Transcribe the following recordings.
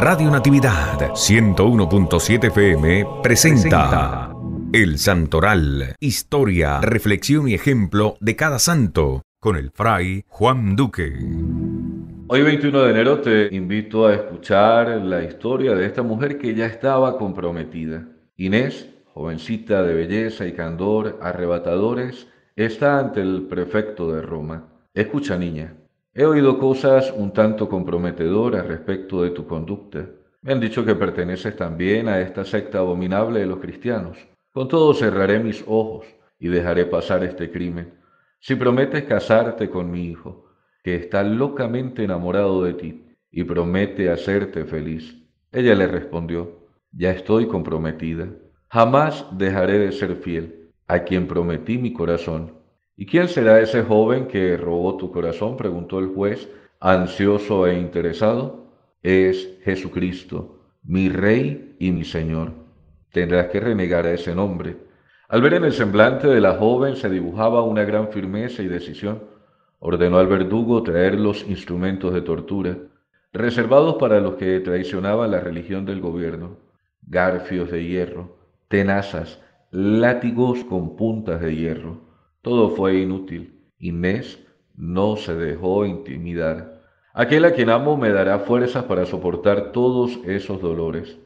Radio Natividad 101.7 FM presenta El Santoral, historia, reflexión y ejemplo de cada santo, con el fray Juan Duque. Hoy 21 de enero te invito a escuchar la historia de esta mujer que ya estaba comprometida. Inés, jovencita de belleza y candor arrebatadores, está ante el prefecto de Roma. Escucha, niña, He oído cosas un tanto comprometedoras respecto de tu conducta. Me han dicho que perteneces también a esta secta abominable de los cristianos. Con todo cerraré mis ojos y dejaré pasar este crimen. Si prometes casarte con mi hijo, que está locamente enamorado de ti y promete hacerte feliz. Ella le respondió, ya estoy comprometida. Jamás dejaré de ser fiel a quien prometí mi corazón ¿Y quién será ese joven que robó tu corazón? preguntó el juez, ansioso e interesado. Es Jesucristo, mi Rey y mi Señor. Tendrás que renegar a ese nombre. Al ver en el semblante de la joven se dibujaba una gran firmeza y decisión. Ordenó al verdugo traer los instrumentos de tortura, reservados para los que traicionaban la religión del gobierno, garfios de hierro, tenazas, látigos con puntas de hierro todo fue inútil. Inés no se dejó intimidar. Aquel a quien amo me dará fuerzas para soportar todos esos dolores.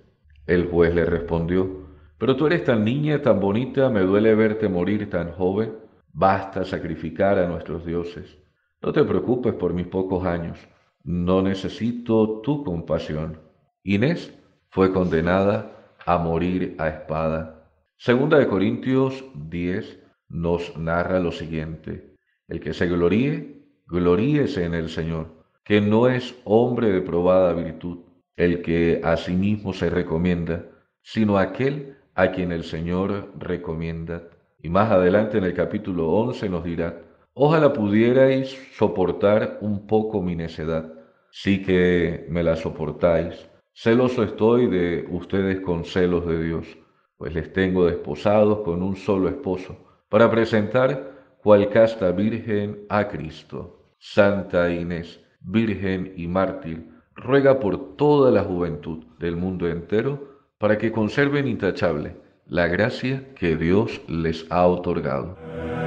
El juez le respondió, pero tú eres tan niña, tan bonita, me duele verte morir tan joven. Basta sacrificar a nuestros dioses. No te preocupes por mis pocos años. No necesito tu compasión. Inés fue condenada a morir a espada. Segunda de Corintios 10, nos narra lo siguiente, el que se gloríe, gloríese en el Señor, que no es hombre de probada virtud, el que a sí mismo se recomienda, sino aquel a quien el Señor recomienda. Y más adelante en el capítulo 11 nos dirá, ojalá pudierais soportar un poco mi necedad, sí que me la soportáis. Celoso estoy de ustedes con celos de Dios, pues les tengo desposados con un solo esposo para presentar cual casta virgen a Cristo. Santa Inés, virgen y mártir, ruega por toda la juventud del mundo entero para que conserven intachable la gracia que Dios les ha otorgado.